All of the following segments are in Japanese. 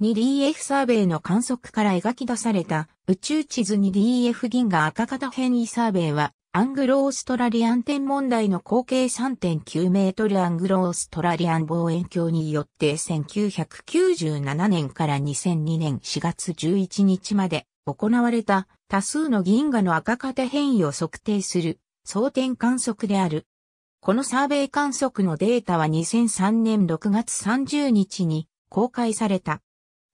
2DF サーベイの観測から描き出された宇宙地図 2DF 銀河赤型変異サーベイはアングロオーストラリアン天文台の口径3.9メートルアングロオーストラリアン望遠鏡によって1997年から2002年4月11日まで行われた多数の銀河の赤型変異を測定する装填観測である。このサーベイ観測のデータは2003年6月30日に公開された。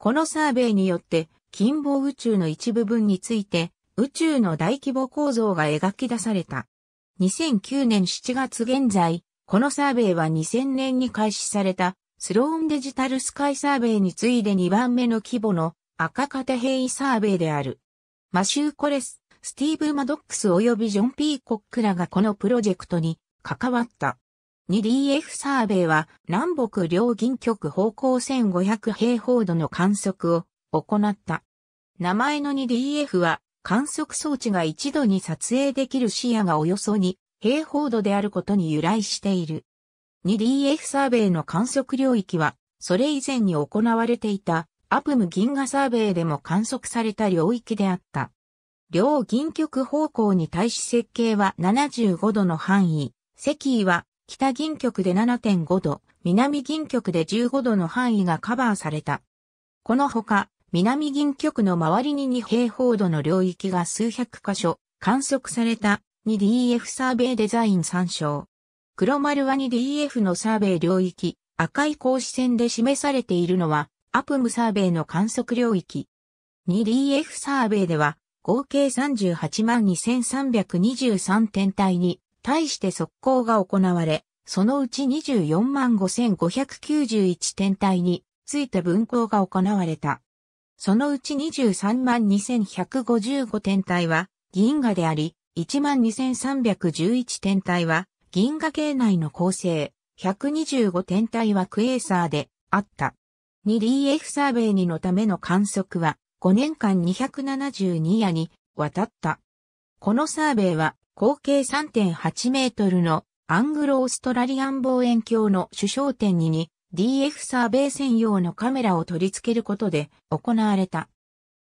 このサーベイによって、近傍宇宙の一部分について、宇宙の大規模構造が描き出された。2009年7月現在、このサーベイは2000年に開始された、スローンデジタルスカイサーベイに次いで2番目の規模の赤型変異サーベイである。マシュー・コレス、スティーブ・マドックス及びジョン・ピーコックらがこのプロジェクトに関わった。2DF サーベイは南北両銀極方向1500平方度の観測を行った。名前の 2DF は観測装置が一度に撮影できる視野がおよそ2平方度であることに由来している。2DF サーベイの観測領域はそれ以前に行われていたアプム銀河サーベイでも観測された領域であった。両銀極方向に対し設計は75度の範囲、石位は北銀局で7.5度、南銀局で15度の範囲がカバーされた。このほか、南銀局の周りに2平方度の領域が数百箇所観測された 2DF サーベイデザイン参照。黒丸は 2DF のサーベイ領域、赤い格子線で示されているのは、アプムサーベイの観測領域。2DF サーベイでは、合計38万2323点体に対して速攻が行われ、そのうち24万5591天体について分校が行われた。そのうち23万2155天体は銀河であり、1万2311天体は銀河系内の構成、125天体はクエーサーであった。2DF サーベイにのための観測は5年間272夜に渡った。このサーベイは合計3.8メートルのアングロオーストラリアン望遠鏡の主焦点に 2DF サーベイ専用のカメラを取り付けることで行われた。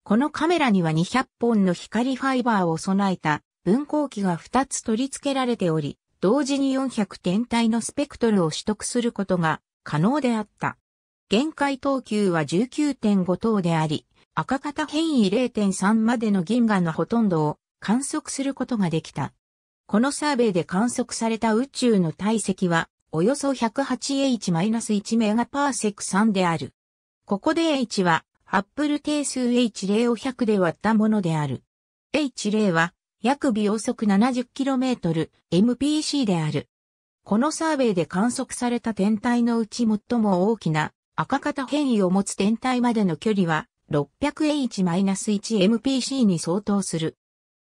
このカメラには200本の光ファイバーを備えた分光器が2つ取り付けられており、同時に400天体のスペクトルを取得することが可能であった。限界等級は19.5等であり、赤型変異0.3までの銀河のほとんどを観測することができた。このサーベイで観測された宇宙の体積は、およそ 108H-1 メガパーセク3である。ここで H は、アップル定数 H0 を100で割ったものである。H0 は、約秒速 70km、MPC である。このサーベイで観測された天体のうち最も大きな赤型変異を持つ天体までの距離は 600H-1MPC に相当する。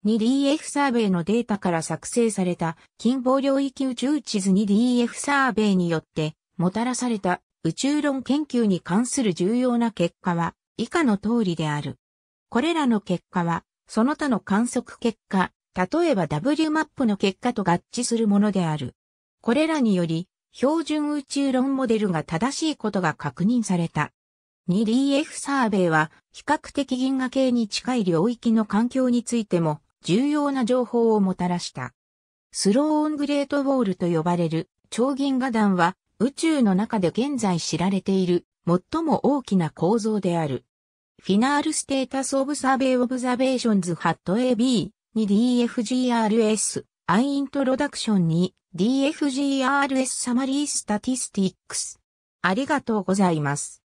2DF サーベイのデータから作成された近傍領域宇宙地図 2DF サーベイによってもたらされた宇宙論研究に関する重要な結果は以下の通りである。これらの結果はその他の観測結果、例えば W マップの結果と合致するものである。これらにより標準宇宙論モデルが正しいことが確認された。2DF サーベイは比較的銀河系に近い領域の環境についても重要な情報をもたらした。スローオングレートウォールと呼ばれる超銀河団は宇宙の中で現在知られている最も大きな構造である。フィナールステータスオブサーベイオブザベーションズハット AB に DFGRS アイイントロダクションに DFGRS サマリースタティスティックス。ありがとうございます。